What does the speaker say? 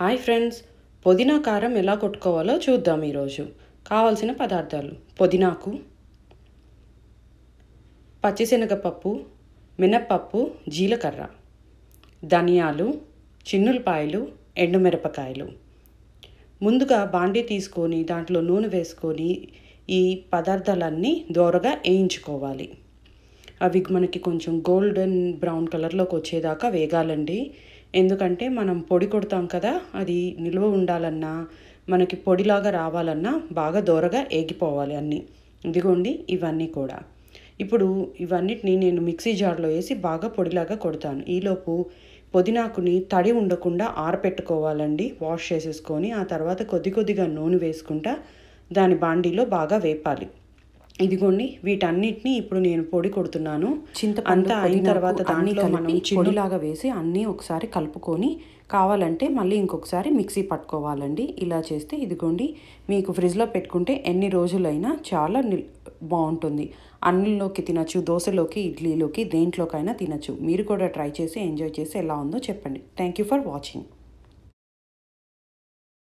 hi friends పుదీనా కారం ఎలా కొట్టుకోవాలో చూద్దాం ఈరోజు కావలసిన పదార్థాలు పుదీనాకు పచ్చిశనగపప్పు మినప్పప్పు జీలకర్ర ధనియాలు చిన్నులపాయలు ఎండుమిరపకాయలు ముందుగా బాండి తీసుకొని దాంట్లో నూనె వేసుకొని ఈ పదార్థాలన్నీ దోరగా వేయించుకోవాలి అవి మనకి కొంచెం గోల్డెన్ బ్రౌన్ కలర్లోకి వచ్చేదాకా వేగాలండి ఎందుకంటే మనం పొడి కొడతాం కదా అది నిల్వ ఉండాలన్నా మనకి పొడిలాగా రావాలన్నా బాగా దోరగా ఏగిపోవాలి అన్నీ ఇదిగోండి ఇవన్నీ కూడా ఇప్పుడు ఇవన్నిటిని నేను మిక్సీ జార్లో వేసి బాగా పొడిలాగా కొడతాను ఈలోపు పుదీనాకుని తడి ఉండకుండా ఆరపెట్టుకోవాలండి వాష్ చేసేసుకొని ఆ తర్వాత కొద్ది కొద్దిగా నూనె వేసుకుంటా దాని బాండీలో బాగా వేపాలి ఇదిగోండి వీటన్నిటిని ఇప్పుడు నేను పొడి కొడుతున్నాను చింతపండు అయిన తర్వాత దానిలో మనం చిన్నలాగా వేసి అన్నీ ఒకసారి కలుపుకొని కావాలంటే మళ్ళీ ఇంకొకసారి మిక్సీ పట్టుకోవాలండి ఇలా చేస్తే ఇదిగోండి మీకు ఫ్రిడ్జ్లో పెట్టుకుంటే ఎన్ని రోజులైనా చాలా బాగుంటుంది అన్నంలోకి తినచ్చు దోశలోకి ఇడ్లీలోకి దేంట్లోకైనా తినచ్చు మీరు కూడా ట్రై చేసి ఎంజాయ్ చేసి ఎలా ఉందో చెప్పండి థ్యాంక్ యూ ఫర్ వాచింగ్